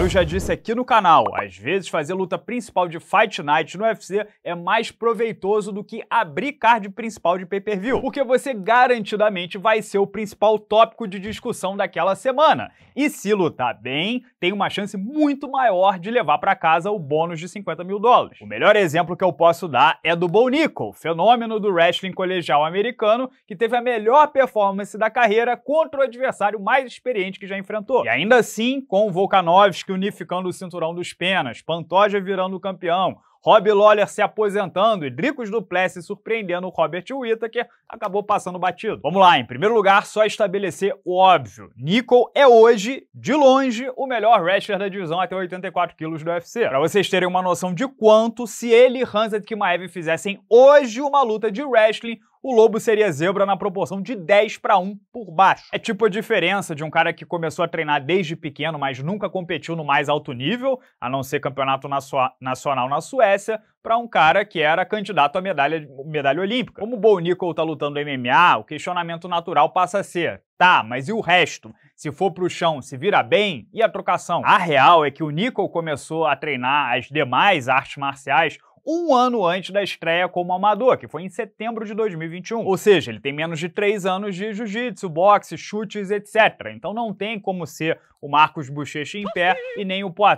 Eu já disse aqui no canal, às vezes fazer luta principal de Fight Night no UFC é mais proveitoso do que abrir card principal de pay-per-view, porque você garantidamente vai ser o principal tópico de discussão daquela semana. E se lutar bem, tem uma chance muito maior de levar para casa o bônus de 50 mil dólares. O melhor exemplo que eu posso dar é do Bo Nickel, fenômeno do wrestling colegial americano, que teve a melhor performance da carreira contra o adversário mais experiente que já enfrentou. E ainda assim, com o Volkanovski unificando o cinturão dos penas, Pantoja virando campeão, Rob Lawler se aposentando e Dricos Duplessis surpreendendo o Robert Whittaker, acabou passando batido. Vamos lá, em primeiro lugar, só estabelecer o óbvio. Nicol é hoje, de longe, o melhor wrestler da divisão até 84 quilos do UFC. Para vocês terem uma noção de quanto, se ele e Hanset Kimaev fizessem hoje uma luta de wrestling, o lobo seria zebra na proporção de 10 para 1 por baixo. É tipo a diferença de um cara que começou a treinar desde pequeno, mas nunca competiu no mais alto nível, a não ser campeonato nacional na Suécia, para um cara que era candidato à medalha, medalha olímpica. Como o Bo Nicol tá lutando MMA, o questionamento natural passa a ser: tá, mas e o resto? Se for pro chão, se vira bem? E a trocação? A real é que o Nicol começou a treinar as demais artes marciais um ano antes da estreia como amador, que foi em setembro de 2021. Ou seja, ele tem menos de três anos de jiu-jitsu, boxe, chutes, etc. Então não tem como ser o Marcos Bochecha em pé e nem o Poitin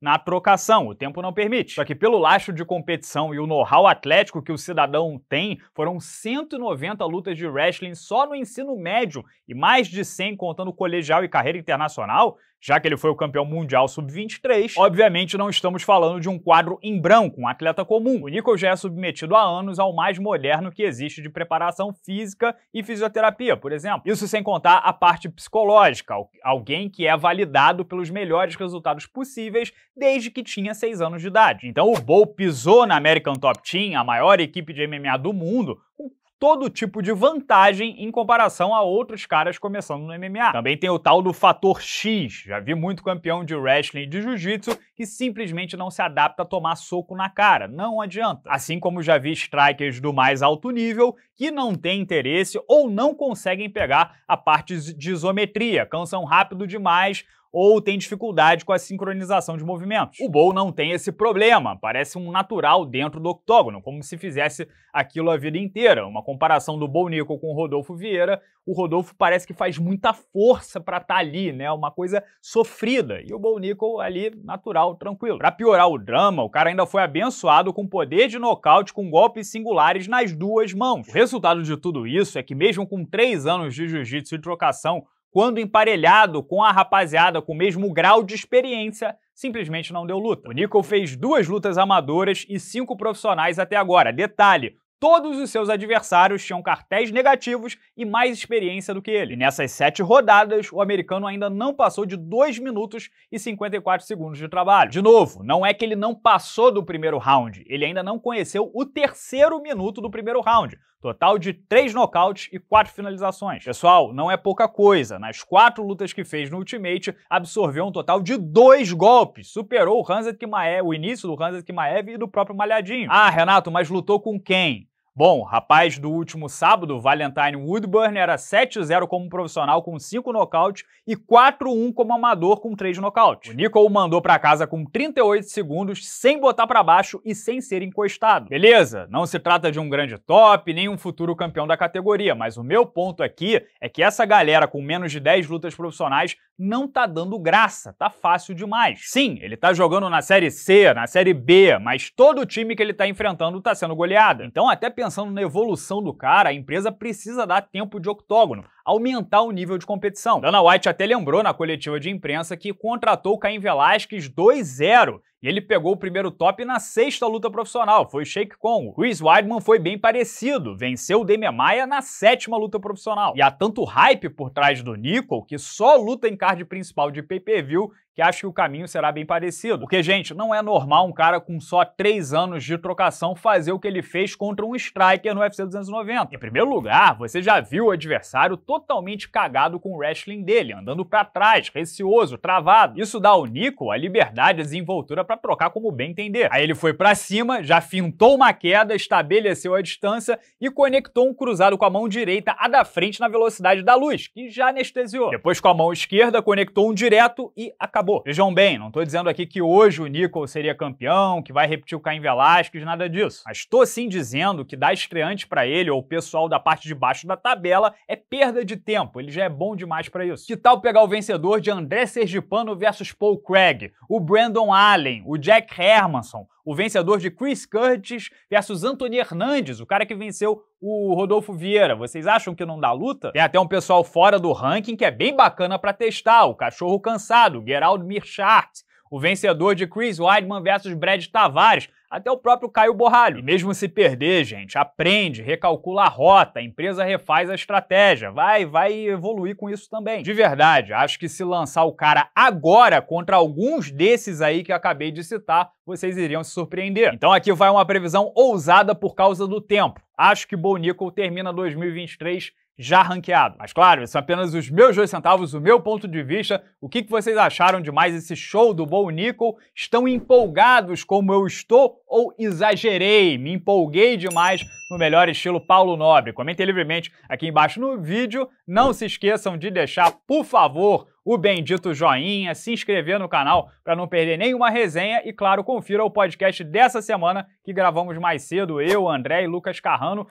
na trocação. O tempo não permite. Só que pelo laço de competição e o know-how atlético que o cidadão tem, foram 190 lutas de wrestling só no ensino médio e mais de 100 contando colegial e carreira internacional, já que ele foi o campeão mundial sub-23, obviamente não estamos falando de um quadro em branco, um atleta comum. O Nico já é submetido há anos ao mais moderno que existe de preparação física e fisioterapia, por exemplo. Isso sem contar a parte psicológica, alguém que é validado pelos melhores resultados possíveis desde que tinha 6 anos de idade. Então o Bo pisou na American Top Team, a maior equipe de MMA do mundo, com todo tipo de vantagem em comparação a outros caras começando no MMA. Também tem o tal do fator X. Já vi muito campeão de wrestling e de jiu-jitsu que simplesmente não se adapta a tomar soco na cara. Não adianta. Assim como já vi strikers do mais alto nível que não têm interesse ou não conseguem pegar a parte de isometria, cansam rápido demais ou tem dificuldade com a sincronização de movimentos. O Bowl não tem esse problema, parece um natural dentro do octógono, como se fizesse aquilo a vida inteira. Uma comparação do Bowl Nickel com o Rodolfo Vieira, o Rodolfo parece que faz muita força para estar tá ali, né? Uma coisa sofrida. E o Bowl Nickel ali, natural, tranquilo. Para piorar o drama, o cara ainda foi abençoado com poder de nocaute com golpes singulares nas duas mãos. O resultado de tudo isso é que mesmo com três anos de jiu-jitsu e trocação, quando emparelhado com a rapaziada com o mesmo grau de experiência, simplesmente não deu luta. O Nicol fez duas lutas amadoras e cinco profissionais até agora. Detalhe, todos os seus adversários tinham cartéis negativos e mais experiência do que ele. E nessas sete rodadas, o americano ainda não passou de 2 minutos e 54 segundos de trabalho. De novo, não é que ele não passou do primeiro round, ele ainda não conheceu o terceiro minuto do primeiro round. Total de três nocautes e quatro finalizações. Pessoal, não é pouca coisa. Nas quatro lutas que fez no Ultimate, absorveu um total de dois golpes. Superou o Hanset Kimaev, o início do Hanset Kimaev e do próprio Malhadinho. Ah, Renato, mas lutou com quem? Bom, rapaz do último sábado, Valentine Woodburn era 7-0 como profissional com 5 nocautes e 4-1 como amador com 3 nocautes. O Nicol mandou para casa com 38 segundos, sem botar para baixo e sem ser encostado. Beleza, não se trata de um grande top, nem um futuro campeão da categoria, mas o meu ponto aqui é que essa galera com menos de 10 lutas profissionais não tá dando graça, tá fácil demais. Sim, ele tá jogando na Série C, na Série B, mas todo o time que ele tá enfrentando tá sendo goleado. Então até pensando na evolução do cara, a empresa precisa dar tempo de octógono aumentar o nível de competição. Dana White até lembrou na coletiva de imprensa que contratou Caim Velasquez 2-0 e ele pegou o primeiro top na sexta luta profissional, foi o Shake Kong. Chris Weidman foi bem parecido, venceu o Demian Maia na sétima luta profissional. E há tanto hype por trás do Nickel que só luta em card principal de pay-per-view que acho que o caminho será bem parecido. Porque, gente, não é normal um cara com só 3 anos de trocação fazer o que ele fez contra um striker no UFC 290. Em primeiro lugar, você já viu o adversário totalmente cagado com o wrestling dele, andando para trás, receoso, travado. Isso dá ao Nico a liberdade a desenvoltura para trocar como bem entender. Aí ele foi para cima, já fintou uma queda, estabeleceu a distância e conectou um cruzado com a mão direita à da frente na velocidade da luz, que já anestesiou. Depois com a mão esquerda conectou um direto e acabou. Vejam bem, não tô dizendo aqui que hoje o Nico seria campeão, que vai repetir o Caim Velasquez, nada disso. Mas tô sim dizendo que dar estreante para ele ou o pessoal da parte de baixo da tabela é perda de tempo, ele já é bom demais para isso. Que tal pegar o vencedor de André Sergipano versus Paul Craig, o Brandon Allen, o Jack Hermanson, o vencedor de Chris Curtis versus Anthony Hernandes, o cara que venceu o Rodolfo Vieira. Vocês acham que não dá luta? Tem até um pessoal fora do ranking que é bem bacana para testar, o Cachorro Cansado, Gerald Mirchart, o vencedor de Chris Weidman versus Brad Tavares, até o próprio Caio Borralho. E mesmo se perder, gente, aprende, recalcula a rota, a empresa refaz a estratégia, vai, vai evoluir com isso também. De verdade, acho que se lançar o cara agora contra alguns desses aí que acabei de citar, vocês iriam se surpreender. Então aqui vai uma previsão ousada por causa do tempo. Acho que Bonico termina 2023 já ranqueado. Mas claro, são apenas os meus dois centavos, o meu ponto de vista. O que vocês acharam de mais esse show do Bo Nickel? Estão empolgados como eu estou ou exagerei? Me empolguei demais no melhor estilo Paulo Nobre. Comentem livremente aqui embaixo no vídeo. Não se esqueçam de deixar, por favor, o bendito joinha, se inscrever no canal para não perder nenhuma resenha e, claro, confira o podcast dessa semana que gravamos mais cedo, eu, André e Lucas Carrano,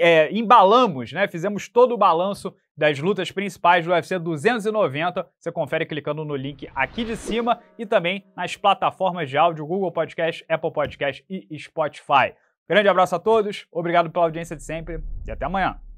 é, embalamos, né? Fizemos todo o balanço das lutas principais do UFC 290. Você confere clicando no link aqui de cima e também nas plataformas de áudio Google Podcast, Apple Podcast e Spotify. Grande abraço a todos, obrigado pela audiência de sempre e até amanhã.